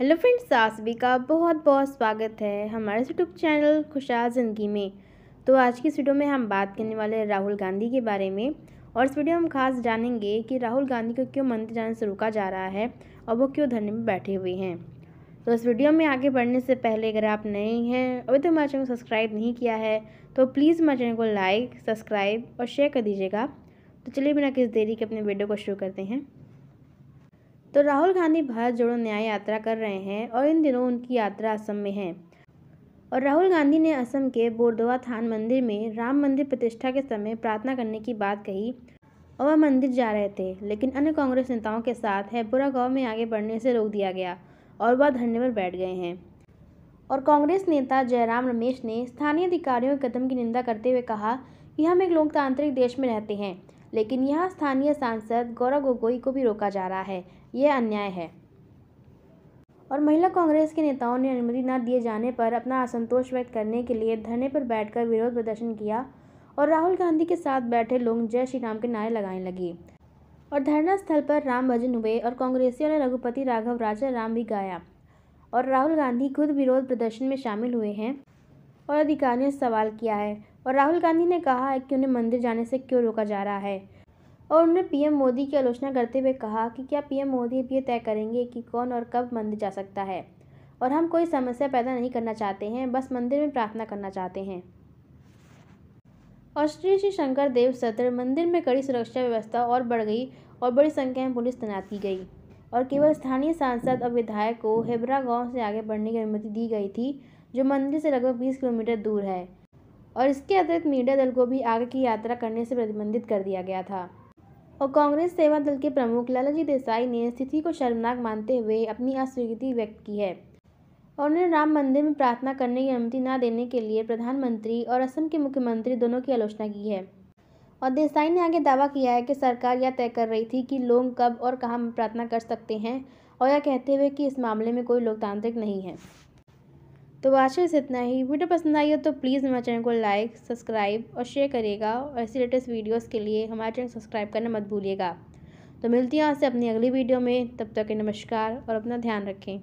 hello friends सासवी का बहुत बहुत स्वागत है हमारे यूट्यूब चैनल खुशहाल ज़िंदगी में तो आज की इस वीडियो में हम बात करने वाले हैं राहुल गांधी के बारे में और इस वीडियो में हम खास जानेंगे कि राहुल गांधी को क्यों मंदिर जाने से रोका जा रहा है और वो क्यों धरने में बैठे हुए हैं तो इस वीडियो में आगे बढ़ने से पहले अगर आप नए हैं अभी तक तो हमारे चैनल को सब्सक्राइब नहीं किया है तो प्लीज़ हमारे चैनल को लाइक सब्सक्राइब और शेयर कर दीजिएगा तो चलिए बिना किस देरी के अपने वीडियो को शुरू करते हैं तो राहुल गांधी भारत जोड़ो न्याय यात्रा कर रहे हैं और इन दिनों उनकी यात्रा असम में है और राहुल गांधी ने असम के बोरदोवा थान मंदिर में राम मंदिर प्रतिष्ठा के समय प्रार्थना करने की बात कही और वह मंदिर जा रहे थे लेकिन अन्य कांग्रेस नेताओं के साथ हैपुरा गांव में आगे बढ़ने से रोक दिया गया और वह धरने पर बैठ गए हैं और कांग्रेस नेता जयराम रमेश ने स्थानीय अधिकारियों के कदम की निंदा करते हुए कहा कि हम एक लोकतांत्रिक देश में रहते हैं लेकिन यहाँ स्थानीय सांसद गौरव गोगोई को भी रोका जा रहा है यह अन्याय है और महिला कांग्रेस के नेताओं ने अनुमति न दिए जाने पर अपना असंतोष व्यक्त करने के लिए धरने पर बैठकर विरोध प्रदर्शन किया और राहुल गांधी के साथ बैठे लोग जय श्री राम के नारे लगाने लगे और धरना स्थल पर राम भजन हुए और कांग्रेसियों ने रघुपति राघव राजा राम भी गाया और राहुल गांधी खुद विरोध प्रदर्शन में शामिल हुए हैं और अधिकारियों ने सवाल किया है और राहुल गांधी ने कहा है कि उन्हें मंदिर जाने से क्यों रोका जा रहा है और उन्होंने पीएम मोदी की आलोचना करते हुए कहा कि क्या पीएम मोदी अब ये तय करेंगे कि कौन और कब मंदिर जा सकता है और हम कोई समस्या पैदा नहीं करना चाहते हैं बस मंदिर में प्रार्थना करना चाहते हैं और श्री श्री शंकर देव सत्र मंदिर में कड़ी सुरक्षा व्यवस्था और बढ़ गई और बड़ी संख्या में पुलिस तैनात की गई और केवल स्थानीय सांसद और विधायक को हेबरा गांव से आगे बढ़ने की अनुमति दी गई थी जो मंदिर से लगभग बीस किलोमीटर दूर है और इसके अतिरिक्त मीडिया दल को भी आगे की यात्रा करने से प्रतिबंधित कर दिया गया था और कांग्रेस सेवा दल के प्रमुख लालाजी देसाई ने स्थिति को शर्मनाक मानते हुए अपनी अस्वीकृति व्यक्त की है और उन्हें राम मंदिर में प्रार्थना करने की अनुमति न देने के लिए प्रधानमंत्री और असम के मुख्यमंत्री दोनों की आलोचना की है और देसाई ने आगे दावा किया है कि सरकार यह तय कर रही थी कि लोग कब और कहाँ प्रार्थना कर सकते हैं और यह कहते हुए कि इस मामले में कोई लोकतांत्रिक नहीं है तो आज से इतना ही वीडियो पसंद आई हो तो प्लीज़ हमारे चैनल को लाइक सब्सक्राइब और शेयर करिएगा और ऐसी लेटेस्ट वीडियोस के लिए हमारे चैनल सब्सक्राइब करना मत भूलिएगा तो मिलती हूँ आपसे अपनी अगली वीडियो में तब तक के नमस्कार और अपना ध्यान रखें